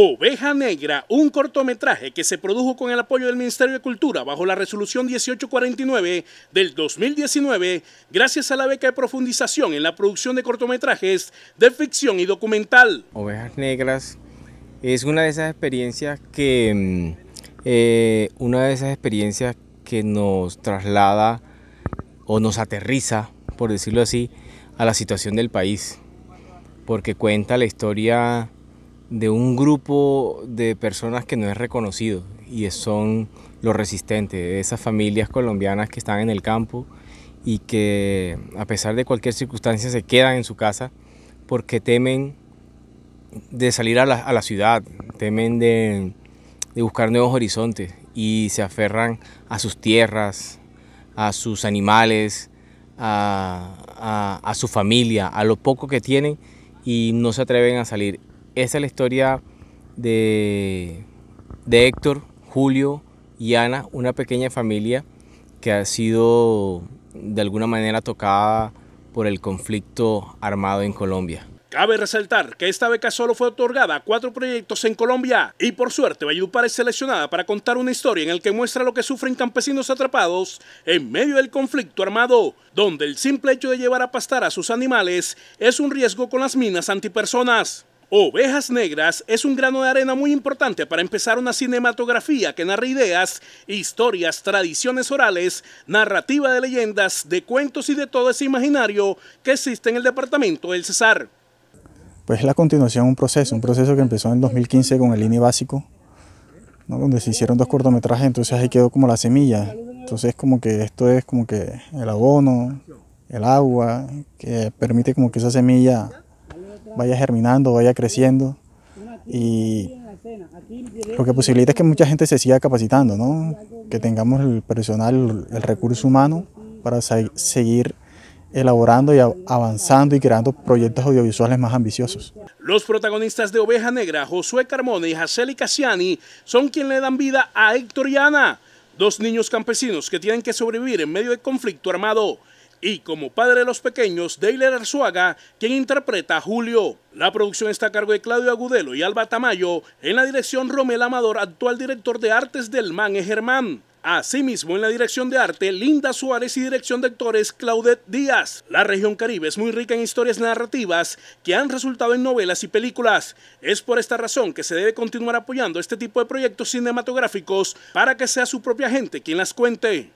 Oveja Negra, un cortometraje que se produjo con el apoyo del Ministerio de Cultura bajo la resolución 1849 del 2019, gracias a la beca de profundización en la producción de cortometrajes de ficción y documental. Ovejas Negras es una de esas experiencias que, mm, eh, una de esas experiencias que nos traslada o nos aterriza, por decirlo así, a la situación del país, porque cuenta la historia de un grupo de personas que no es reconocido y son los resistentes, de esas familias colombianas que están en el campo y que a pesar de cualquier circunstancia se quedan en su casa porque temen de salir a la, ciudad, temen de, buscar nuevos horizontes y se aferran a sus tierras, a sus animales, a, a, su familia, a lo poco que tienen y no se atreven a salir. Esa es la historia de, de Héctor, Julio y Ana, una pequeña familia que ha sido de alguna manera tocada por el conflicto armado en Colombia. Cabe resaltar que esta beca solo fue otorgada a cuatro proyectos en Colombia y por suerte Valledupar es seleccionada para contar una historia en la que muestra lo que sufren campesinos atrapados en medio del conflicto armado, donde el simple hecho de llevar a pastar a sus animales es un riesgo con las minas antipersonas. Ovejas Negras es un grano de arena muy importante para empezar una cinematografía que narra ideas, historias, tradiciones orales, narrativa de leyendas, de cuentos y de todo ese imaginario que existe en el departamento del Cesar. Pues es la continuación de un proceso, un proceso que empezó en 2015 con el INI básico, donde se hicieron dos cortometrajes, entonces ahí quedó como la semilla. Entonces como que esto es como que el abono, el agua, que permite como que esa semilla vaya germinando, vaya creciendo y lo que posibilita es que mucha gente se siga capacitando, ¿no? que tengamos el personal, el recurso humano para seguir elaborando y avanzando y creando proyectos audiovisuales más ambiciosos. Los protagonistas de Oveja Negra, Josué Carmona y Jaceli Cassiani, son quienes le dan vida a Héctor y dos niños campesinos que tienen que sobrevivir en medio de conflicto armado y como padre de los pequeños, Deiler Arzuaga, quien interpreta a Julio. La producción está a cargo de Claudio Agudelo y Alba Tamayo, en la dirección Romel Amador, actual director de artes del Man Germán. Asimismo, en la dirección de arte, Linda Suárez y dirección de actores, Claudette Díaz. La región Caribe es muy rica en historias narrativas que han resultado en novelas y películas. Es por esta razón que se debe continuar apoyando este tipo de proyectos cinematográficos para que sea su propia gente quien las cuente.